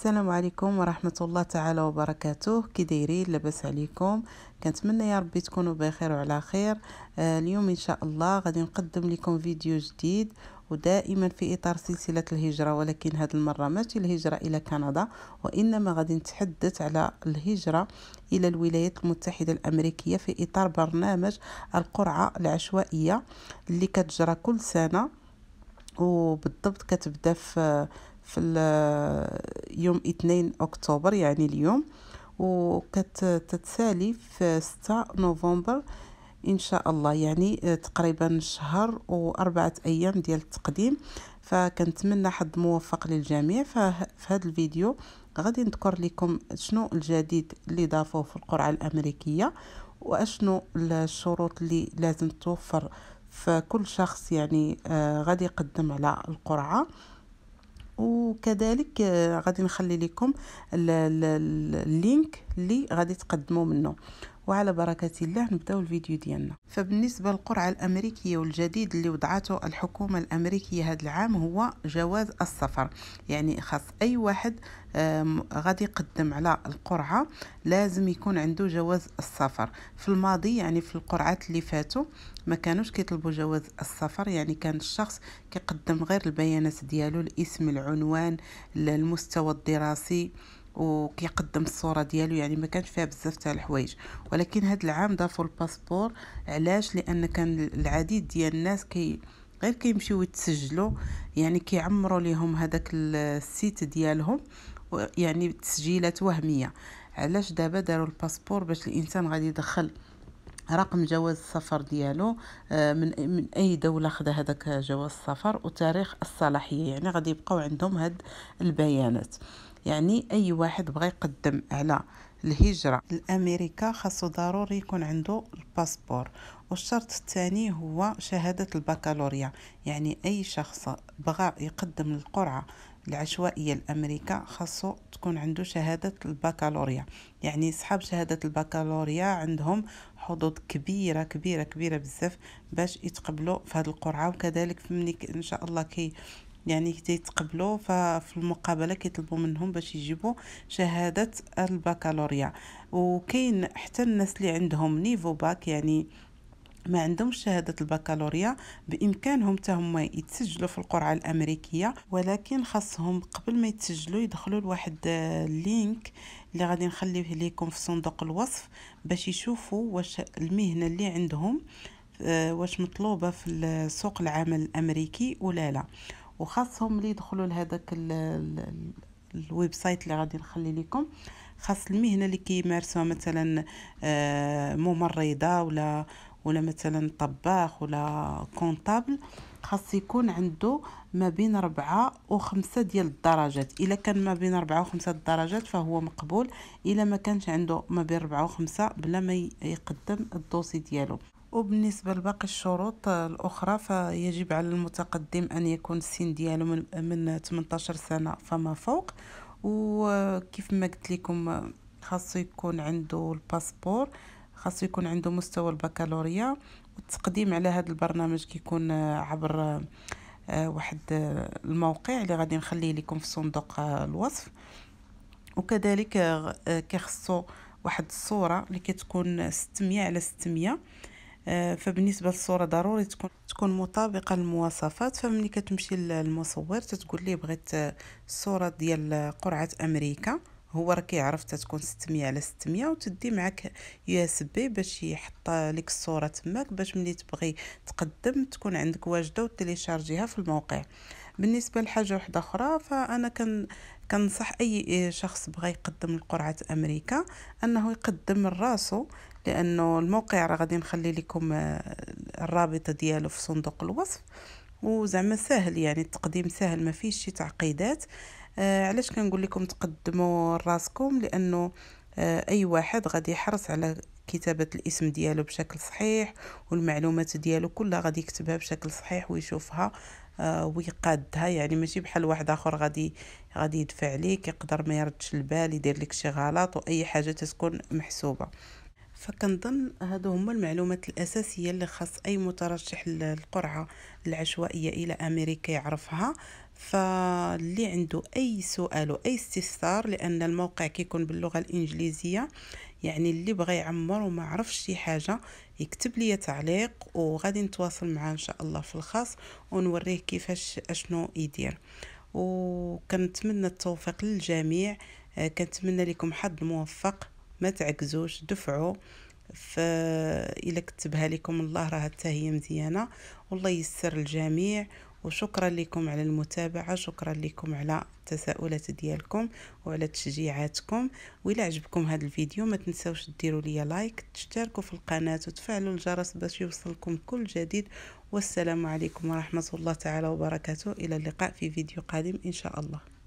السلام عليكم ورحمة الله تعالى وبركاته كي دايرين لاباس عليكم كنتمنى يا ربي تكونوا بخير وعلى خير آه اليوم ان شاء الله غادي نقدم لكم فيديو جديد ودائما في اطار سلسله الهجره ولكن هذه المره ماشي الهجره الى كندا وانما غادي نتحدث على الهجره الى الولايات المتحده الامريكيه في اطار برنامج القرعه العشوائيه اللي كتجرى كل سنه وبالضبط كتبدا في في يوم اثنين اكتوبر يعني اليوم وكتتسالي في 6 نوفمبر ان شاء الله يعني آه، تقريبا شهر واربعه ايام ديال التقديم فكنتمنى حظ موفق للجميع ففي هذا الفيديو غادي نذكر لكم شنو الجديد اللي ضافوه في القرعه الامريكيه واشنو الشروط اللي لازم توفر فكل شخص يعني آه غادي يقدم على القرعه وكذلك آه، غادي نخلي لكم اللينك اللي غادي تقدموا منه وعلى بركة الله نبداو الفيديو ديالنا فبالنسبة للقرعة الأمريكية والجديد اللي وضعته الحكومة الأمريكية هذا العام هو جواز السفر يعني خاص أي واحد غادي يقدم على القرعة لازم يكون عنده جواز السفر في الماضي يعني في القرعات اللي فاتوا ما كانوش كيطلبوا جواز السفر يعني كان الشخص كيقدم غير البيانات ديالو الاسم العنوان المستوى الدراسي وكيقدم الصوره ديالو يعني ما كانش فيها بزاف تاع الحوايج ولكن هذا العام ضافوا الباسبور علاش لان كان العديد ديال الناس كي غير كيمشيو يتسجلوا يعني كيعمروا ليهم هذاك السيت ديالهم يعني تسجيلات وهميه علاش دابا داروا الباسبور باش الانسان غادي يدخل رقم جواز السفر ديالو آه، من من اي دوله خدا هذاك جواز السفر وتاريخ الصلاحيه يعني غادي يبقاو عندهم هاد البيانات يعني اي واحد بغى يقدم على الهجرة لأمريكا خاصو ضروري يكون عنده الباسبور والشرط الثاني هو شهادة البكالوريا يعني أي شخص بغى يقدم القرعة العشوائية لأمريكا خاصو تكون عنده شهادة البكالوريا يعني صحاب شهادة البكالوريا عندهم حظوظ كبيرة كبيرة كبيرة بزاف باش يتقبلوا في هذه القرعة وكذلك ملي إن شاء الله كي يعني كيتقبلوا ففي المقابله كيطلبوا منهم باش يجيبوا شهاده البكالوريا وكاين حتى الناس اللي عندهم نيفو باك يعني ما عندهمش شهادة البكالوريا بإمكانهم تهم يتسجلوا في القرعة الأمريكية ولكن خاصهم قبل ما يتسجلوا يدخلوا لواحد اللينك اللي غادي نخليه ليكم في صندوق الوصف باش يشوفوا واش المهنة اللي عندهم آه، واش مطلوبة في سوق العمل الأمريكي ولا لا وخاصهم اللي يدخلوا لهذاك الويب سايت اللي غادي نخلي لكم خاص المهنه اللي كيمارسوها مثلا آه، ممرضه ولا ولا مثلا طباخ ولا كونطابل خاص يكون عنده ما بين ربعة وخمسة ديال الدرجات إلا كان ما بين ربعة وخمسة الدرجات فهو مقبول إلا ما كانش عنده ما بين ربعة وخمسة بلا ما يقدم الدوسي ديالو وبالنسبة لباقي الشروط الأخرى فيجب على المتقدم أن يكون السن ديالو من, من 18 سنة فما فوق وكيف ما قلت لكم خاصو يكون عنده الباسبور خاصو يكون عنده مستوى البكالوريا والتقديم على هذا البرنامج كيكون عبر آه، واحد الموقع اللي غادي نخليه لكم في صندوق آه، الوصف وكذلك آه، كيخصو واحد الصوره اللي كتكون 600 على 600 آه، فبالنسبه للصوره ضروري تكون تكون مطابقه للمواصفات فملي كتمشي للمصور تتقول ليه بغيت الصوره آه، ديال قرعه امريكا هو راه كيعرف تتكون 600 على 600 وتدي معك يو اس بي باش يحط لك الصوره تماك باش ملي تبغي تقدم تكون عندك واجده وتليشارجيها في الموقع بالنسبه لحاجه واحده اخرى فانا كان كنصح اي شخص بغى يقدم لقرعه امريكا انه يقدم لراسو لانه الموقع راه غادي نخلي لكم آه، الرابطه ديالو في صندوق الوصف وزعما سهل يعني التقديم سهل ما فيش شي تعقيدات آه علاش كنقول لكم تقدموا راسكم لانه آه اي واحد غادي يحرص على كتابة الاسم ديالو بشكل صحيح والمعلومات ديالو كلها غادي يكتبها بشكل صحيح ويشوفها آه، ويقادها يعني ماشي بحال واحد اخر غادي غادي يدفع ليك يقدر ما يردش البال يدير لك شي غلط واي حاجه تتكون محسوبه فكنظن هادو هما المعلومات الاساسيه اللي خاص اي مترشح للقرعه العشوائيه الى امريكا يعرفها فاللي عنده اي سؤال واي استفسار لان الموقع كيكون باللغه الانجليزيه يعني اللي بغى يعمر وما عرفش شي حاجه يكتب لي تعليق وغادي نتواصل معاه ان شاء الله في الخاص ونوريه كيفاش اشنو يدير وكنتمنى التوفيق للجميع آه، كنتمنى لكم حظ موفق ما تعكزوش دفعوا الا كتبها لكم الله راه حتى هي مزيانه والله يسر الجميع وشكرا لكم على المتابعة شكرا لكم على التساؤلات ديالكم وعلى تشجيعاتكم وإلا عجبكم هذا الفيديو ما تنسوش تديروا لي لايك تشتركوا في القناة وتفعلوا الجرس باش يوصلكم كل جديد والسلام عليكم ورحمة الله تعالى وبركاته إلى اللقاء في فيديو قادم إن شاء الله